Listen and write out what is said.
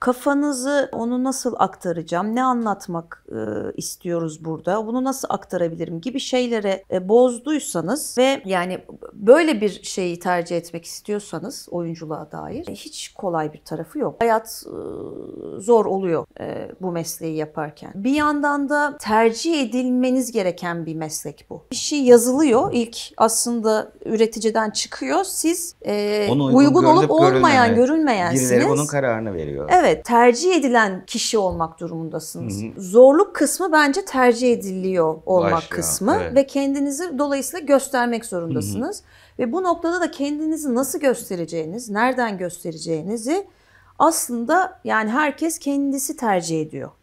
kafanızı onu nasıl aktaracağım, ne anlatmak e, istiyoruz burada, bunu nasıl aktarabilirim gibi şeylere e, bozduysanız ve yani böyle bir şeyi tercih etmek istiyorsanız oyunculuğa dair hiç kolay bir tarafı yok. Hayat ıı, zor oluyor e, bu mesleği yaparken. Bir yandan da tercih edilmeniz gereken bir meslek bu. Bir şey yazılıyor ilk aslında üreticiden çıkıyor. Siz e, uygun, uygun olup olmayan, görünmeyensiniz. Birileri bunun kararını veriyor. Evet, tercih edilen kişi olmak durumundasınız. Hı hı. Zorluk kısmı bence tercih ediliyor olmak Başlıyor, kısmı evet. ve kendinizi dolayısıyla göstermek zorundasınız. Hı hı. Ve bu noktada da kendinizi nasıl göstereceğiniz, nereden göstereceğinizi aslında yani herkes kendisi tercih ediyor.